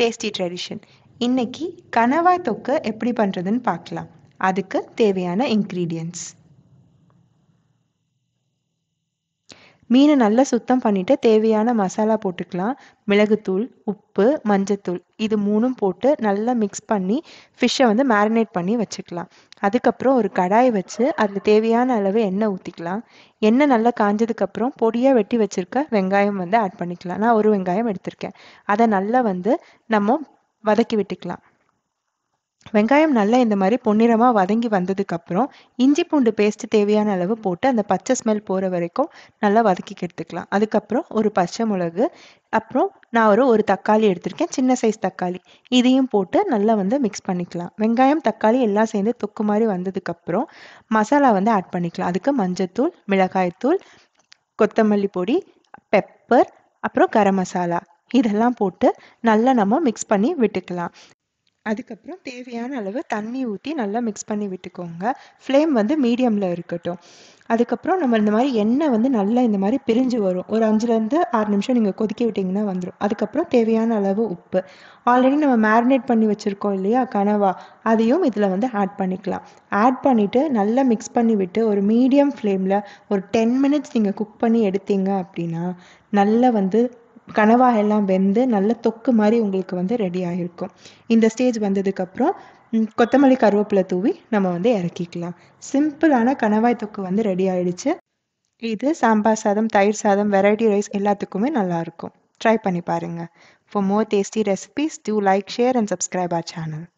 tasty tradition இன்னைக்கு கனவாய் தொக்கை எப்படி பண்ணுறதுன்னு பார்க்கலாம் அதுக்கு தேவையான இன்க்ரீடியன்ட்ஸ் மீனை நல்லா சுத்தம் பண்ணிவிட்டு தேவையான மசாலா போட்டுக்கலாம் மிளகுத்தூள் உப்பு மஞ்சத்தூள் இது மூணும் போட்டு நல்லா மிக்ஸ் பண்ணி ஃபிஷ்ஷை வந்து மேரினேட் பண்ணி வச்சுக்கலாம் அதுக்கப்புறம் ஒரு கடாய் வச்சு அதில் தேவையான அளவு எண்ணெய் ஊற்றிக்கலாம் எண்ணெய் நல்லா காஞ்சதுக்கப்புறம் பொடியாக வெட்டி வச்சுருக்க வெங்காயம் வந்து ஆட் பண்ணிக்கலாம் நான் ஒரு வெங்காயம் எடுத்திருக்கேன் அதை நல்லா வந்து நம்ம வதக்கி விட்டுக்கலாம் வெங்காயம் நல்லா இந்த மாதிரி பொன்னிறமாக வதங்கி வந்ததுக்கப்புறம் இஞ்சி பூண்டு பேஸ்ட்டு தேவையான அளவு போட்டு அந்த பச்சை ஸ்மெல் போகிற வரைக்கும் நல்லா வதக்கி எடுத்துக்கலாம் அதுக்கப்புறம் ஒரு பச்சை மிளகு அப்புறம் நான் ஒரு ஒரு தக்காளி எடுத்திருக்கேன் சின்ன சைஸ் தக்காளி இதையும் போட்டு நல்லா வந்து மிக்ஸ் பண்ணிக்கலாம் வெங்காயம் தக்காளி எல்லாம் சேர்ந்து தொக்கு மாதிரி வந்ததுக்கப்புறம் மசாலா வந்து ஆட் பண்ணிக்கலாம் அதுக்கு மஞ்சத்தூள் மிளகாய்த்தூள் கொத்தமல்லி பொடி பெப்பர் அப்புறம் கரம் மசாலா இதெல்லாம் போட்டு நல்லா நம்ம மிக்ஸ் பண்ணி விட்டுக்கலாம் அதுக்கப்புறம் தேவையான அளவு தண்ணி ஊற்றி நல்லா மிக்ஸ் பண்ணி விட்டுக்கோங்க ஃப்ளேம் வந்து மீடியமில் இருக்கட்டும் அதுக்கப்புறம் நம்ம இந்த மாதிரி எண்ணெய் வந்து நல்லா இந்த மாதிரி பிரிஞ்சு வரும் ஒரு அஞ்சுலேருந்து ஆறு நிமிஷம் நீங்கள் கொதிக்க விட்டிங்கன்னா வந்துடும் அதுக்கப்புறம் தேவையான அளவு உப்பு ஆல்ரெடி நம்ம மேரினேட் பண்ணி வச்சுருக்கோம் இல்லையா கனவா அதையும் இதில் வந்து ஆட் பண்ணிக்கலாம் ஆட் பண்ணிவிட்டு நல்லா மிக்ஸ் பண்ணி விட்டு ஒரு மீடியம் ஃப்ளேமில் ஒரு டென் மினிட்ஸ் நீங்கள் குக் பண்ணி எடுத்தீங்க அப்படின்னா நல்லா வந்து கனவா எல்லாம் வெந்து நல்ல தொக்கு மாதிரி உங்களுக்கு வந்து ரெடி ஆகிருக்கும் இந்த ஸ்டேஜ் வந்ததுக்கப்புறம் கொத்தமல்லி கருவேப்பிலை தூவி நம்ம வந்து இறக்கிக்கலாம் சிம்பிளான கணவாய் தொக்கு வந்து ரெடி ஆயிடுச்சு இது சாம்பார் சாதம் தயிர் சாதம் வெரைட்டி ரைஸ் எல்லாத்துக்குமே நல்லாயிருக்கும் ட்ரை பண்ணி பாருங்கள் for more tasty recipes do like share and subscribe our channel